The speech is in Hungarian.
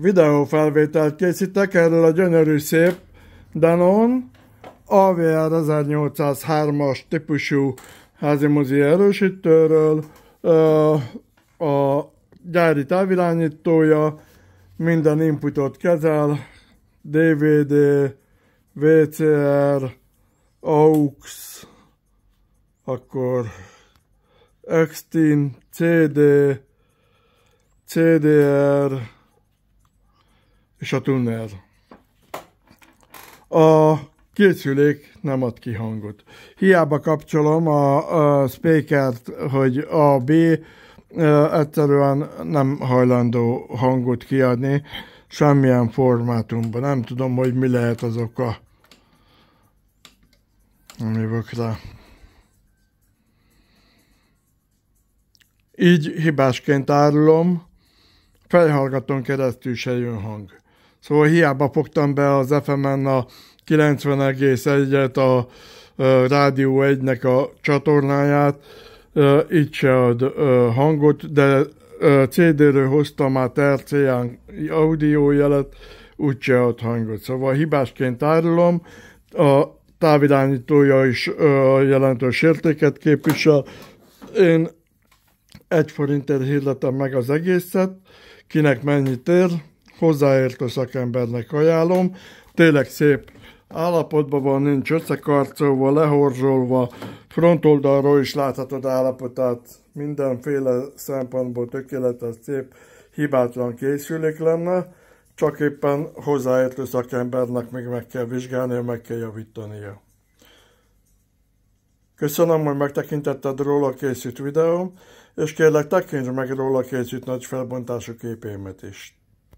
videófelvételt készítek erről a gyönyörű szép Danon AVR 1803-as típusú házimozi erősítőről a gyári távirányítója minden inputot kezel, DVD, VCR, AUX, akkor Extin, CD, CDR, és a tunnel. A készülék nem ad ki hangot. Hiába kapcsolom a, a speakert, hogy a B egyszerűen nem hajlandó hangot kiadni semmilyen formátumban. Nem tudom, hogy mi lehet az oka. Nem jövök rá. Így hibásként árulom, fejhallgatón keresztül se jön hang. Szóval hiába fogtam be az FM-en a 90,1-et, a Rádió 1-nek a csatornáját, itt se ad hangot, de CD-ről hoztam át RCA-n audiójelet, se ad hangot. Szóval hibásként árulom, a távirányítója is jelentős értéket képvisel. Én egy forintért hirdetem meg az egészet, kinek mennyit ér, hozzáértő szakembernek ajánlom. Tényleg szép állapotban van, nincs összekarcolva, lehorzsolva, frontoldalról is láthatod állapotát, mindenféle szempontból tökéletes, szép, hibátlan készülék lenne, csak éppen hozzáértő szakembernek még meg kell vizsgálnia, meg kell javítania. Köszönöm, hogy megtekintetted róla készült videóm, és kérlek tekints meg róla készült nagy felbontású képémet is.